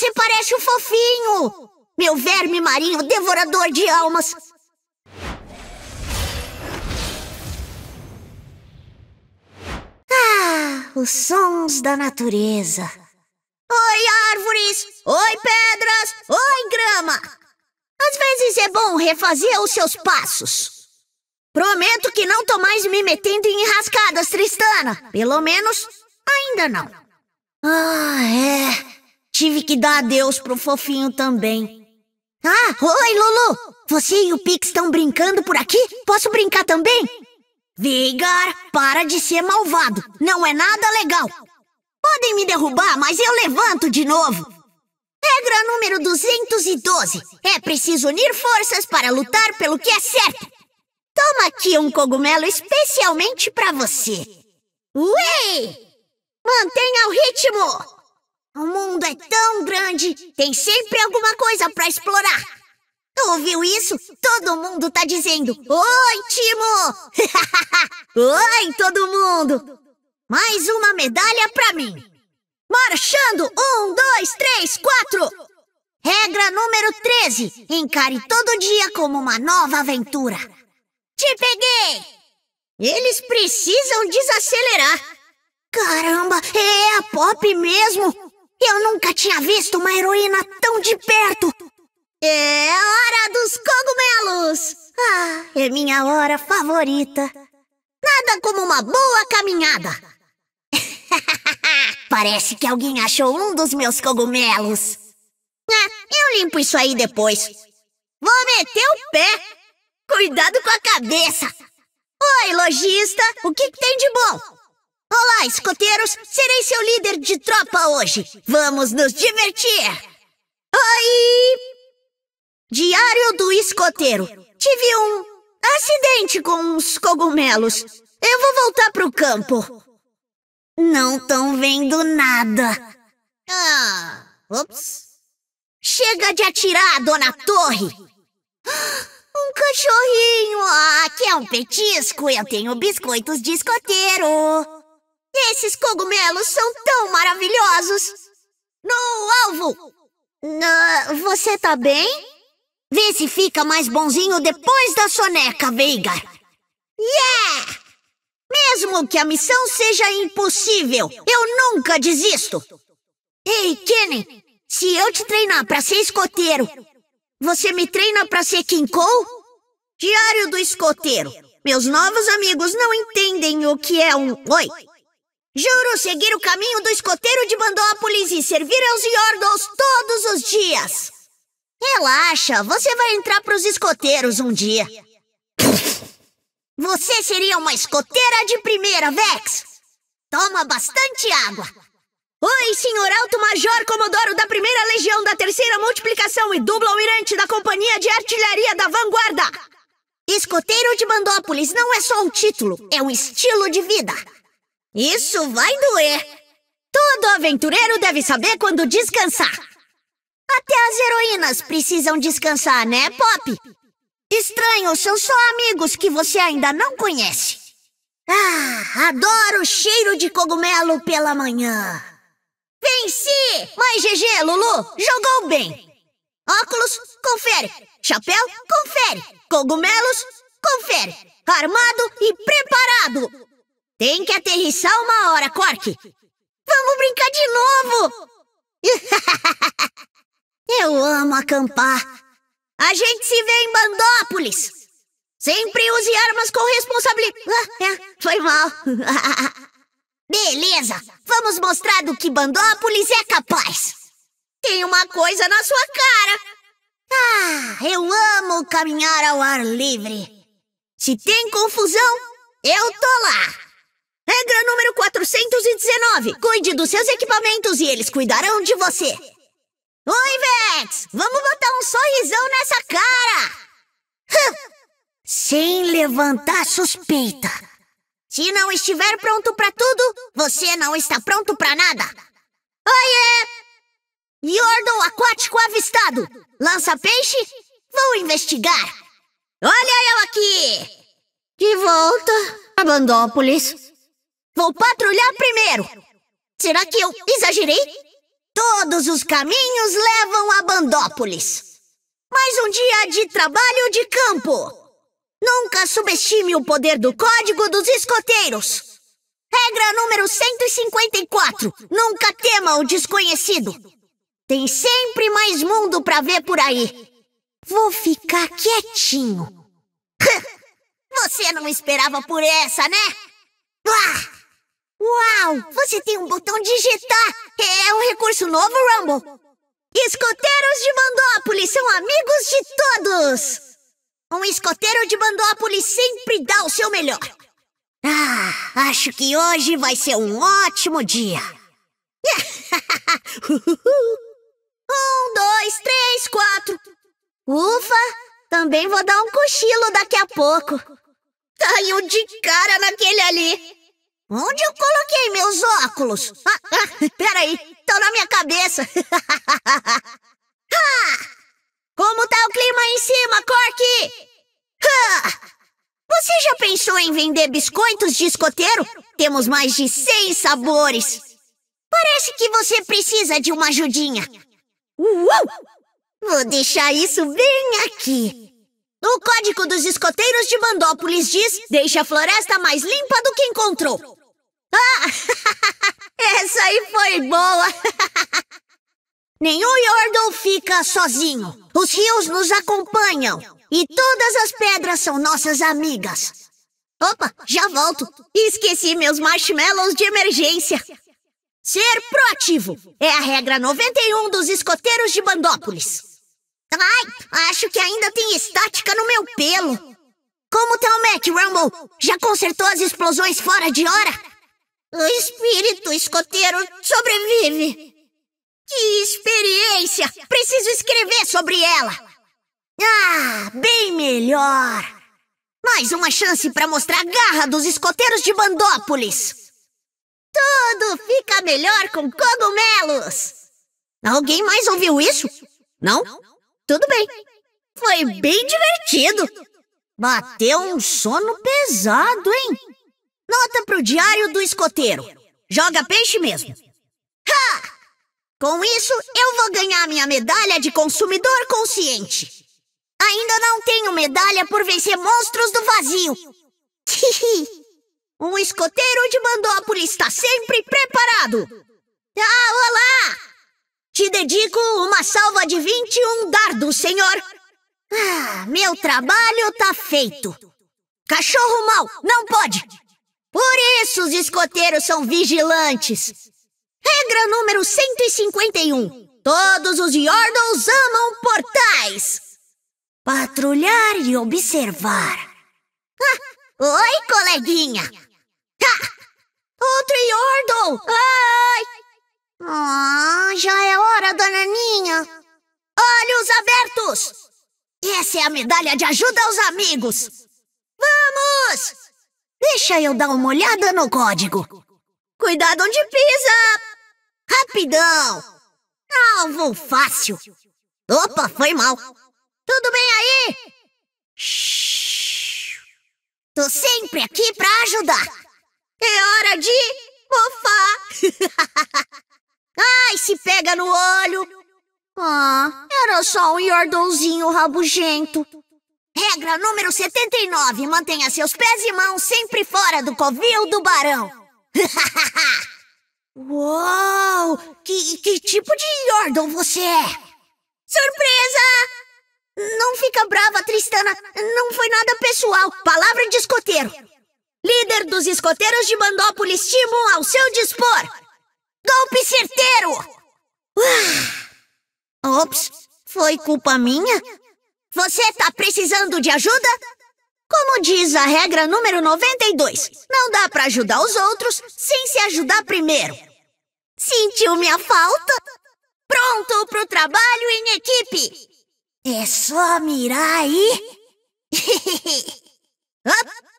Você parece um fofinho! Meu verme marinho devorador de almas! Ah, os sons da natureza! Oi, árvores! Oi, pedras! Oi, grama! Às vezes é bom refazer os seus passos. Prometo que não tô mais me metendo em enrascadas, Tristana. Pelo menos, ainda não. Ah, é. Tive que dar adeus pro fofinho também. Ah, oi, Lulu! Você e o Pix estão brincando por aqui? Posso brincar também? Vigar, para de ser malvado. Não é nada legal. Podem me derrubar, mas eu levanto de novo. Regra número 212. É preciso unir forças para lutar pelo que é certo. Toma aqui um cogumelo especialmente para você. Ué! Mantenha o ritmo! O mundo é tão grande, tem sempre alguma coisa para explorar. Ouviu isso? Todo mundo tá dizendo: Oi, Timo! Oi, todo mundo! Mais uma medalha para mim! Marchando! Um, dois, três, quatro! Regra número 13: encare todo dia como uma nova aventura. Te peguei! Eles precisam desacelerar. Caramba, é a Pop mesmo! Eu nunca tinha visto uma heroína tão de perto! É hora dos cogumelos! Ah, é minha hora favorita! Nada como uma boa caminhada! Parece que alguém achou um dos meus cogumelos! Ah, eu limpo isso aí depois! Vou meter o pé! Cuidado com a cabeça! Oi, lojista! O que, que tem de bom? Olá, escoteiros! Serei seu líder de tropa hoje! Vamos nos divertir! Oi! Diário do escoteiro. Tive um acidente com uns cogumelos. Eu vou voltar pro campo. Não tão vendo nada. Ah, ops. Chega de atirar, dona Torre! Um cachorrinho! Ah, quer é um petisco? Eu tenho biscoitos de escoteiro! Esses cogumelos são tão maravilhosos! No alvo! Uh, você tá bem? Vê se fica mais bonzinho depois da soneca, Veigar! Yeah! Mesmo que a missão seja impossível, eu nunca desisto! Ei, Kenny, se eu te treinar para ser escoteiro, você me treina para ser Kinkou? Diário do Escoteiro. Meus novos amigos não entendem o que é um... Oi! Juro seguir o caminho do escoteiro de Bandópolis e servir aos Yordles todos os dias. Relaxa, você vai entrar pros escoteiros um dia. Você seria uma escoteira de primeira, Vex. Toma bastante água. Oi, senhor Alto Major Comodoro da Primeira Legião da Terceira Multiplicação e Dublo Almirante da Companhia de Artilharia da Vanguarda. Escoteiro de Bandópolis não é só um título, é um estilo de vida. Isso vai doer! Todo aventureiro deve saber quando descansar. Até as heroínas precisam descansar, né, Pop? Estranhos são só amigos que você ainda não conhece. Ah, adoro o cheiro de cogumelo pela manhã. Venci! Mãe GG, Lulu, jogou bem. Óculos, confere. Chapéu, confere. Cogumelos, confere. Armado e preparado. Tem que aterrissar uma hora, Cork! Vamos brincar de novo! Eu amo acampar! A gente se vê em Bandópolis! Sempre use armas com responsabilidade. Ah, é, foi mal. Beleza, vamos mostrar do que Bandópolis é capaz. Tem uma coisa na sua cara. Ah, eu amo caminhar ao ar livre. Se tem confusão, eu tô lá. Regra número 419. Cuide dos seus equipamentos e eles cuidarão de você. Oi, Vex! Vamos botar um sorrisão nessa cara! Hum. Sem levantar suspeita. Se não estiver pronto para tudo, você não está pronto para nada. Oiê! Yordle aquático avistado. Lança peixe? Vou investigar. Olha eu aqui! De volta Abandópolis. Vou patrulhar primeiro. Será que eu exagerei? Todos os caminhos levam a Bandópolis. Mais um dia de trabalho de campo. Nunca subestime o poder do Código dos Escoteiros. Regra número 154. Nunca tema o desconhecido. Tem sempre mais mundo para ver por aí. Vou ficar quietinho. Você não esperava por essa, né? Ah! Você tem um botão digitar! É um recurso novo, Rumble! Escoteiros de Bandópolis são amigos de todos! Um escoteiro de Bandópolis sempre dá o seu melhor! Ah, acho que hoje vai ser um ótimo dia! um, dois, três, quatro! Ufa! Também vou dar um cochilo daqui a pouco! Caiu de cara naquele ali! Onde eu coloquei meus óculos? Ah, ah, peraí, estão na minha cabeça. Ah! Como tá o clima aí em cima, Cork? Ah! Você já pensou em vender biscoitos de escoteiro? Temos mais de seis sabores. Parece que você precisa de uma ajudinha. Uou! Vou deixar isso bem aqui. O Código dos Escoteiros de Bandópolis diz: deixe a floresta mais limpa do que encontrou. Ah, Essa aí foi boa! Nenhum Yordle fica sozinho. Os rios nos acompanham. E todas as pedras são nossas amigas. Opa, já volto. Esqueci meus marshmallows de emergência. Ser proativo é a regra 91 dos escoteiros de Bandópolis. Ai, acho que ainda tem estática no meu pelo. Como tá o Mac Rumble? Já consertou as explosões fora de hora? O espírito escoteiro sobrevive! Que experiência! Preciso escrever sobre ela! Ah, bem melhor! Mais uma chance para mostrar a garra dos escoteiros de Bandópolis! Tudo fica melhor com cogumelos! Alguém mais ouviu isso? Não? Tudo bem. Foi bem divertido. Bateu um sono pesado, hein? Nota pro diário do escoteiro. Joga peixe mesmo. Ha! Com isso, eu vou ganhar minha medalha de consumidor consciente. Ainda não tenho medalha por vencer monstros do vazio. um escoteiro de Mandópolis está sempre preparado. Ah, olá! Te dedico uma salva de 21 dardos, senhor. Ah, meu trabalho tá feito. Cachorro mau, não pode! Por isso os escoteiros são vigilantes. Regra número 151. Todos os Yordles amam portais. Patrulhar e observar. Ah, oi, coleguinha. outro Yordle. Ai! Ah, já é hora da naninha. Olhos abertos. Essa é a medalha de ajuda aos amigos. Vamos! Deixa eu dar uma olhada no código. Cuidado onde pisa! Rapidão! Alvo fácil! Opa, foi mal! Tudo bem aí? Shhh. Tô sempre aqui pra ajudar! É hora de mofar! Ai, se pega no olho! Ah, era só um Yordãozinho rabugento! Regra número 79. Mantenha seus pés e mãos sempre fora do covil do barão. Uou! Que, que tipo de Yordle você é? Surpresa! Não fica brava, Tristana. Não foi nada pessoal. Palavra de escoteiro. Líder dos escoteiros de Mandópolis, Timon ao seu dispor. Golpe certeiro! Ops, foi culpa minha? Você tá precisando de ajuda? Como diz a regra número 92, não dá para ajudar os outros sem se ajudar primeiro. Sentiu minha falta? Pronto pro trabalho em equipe! É só mirar aí. Up.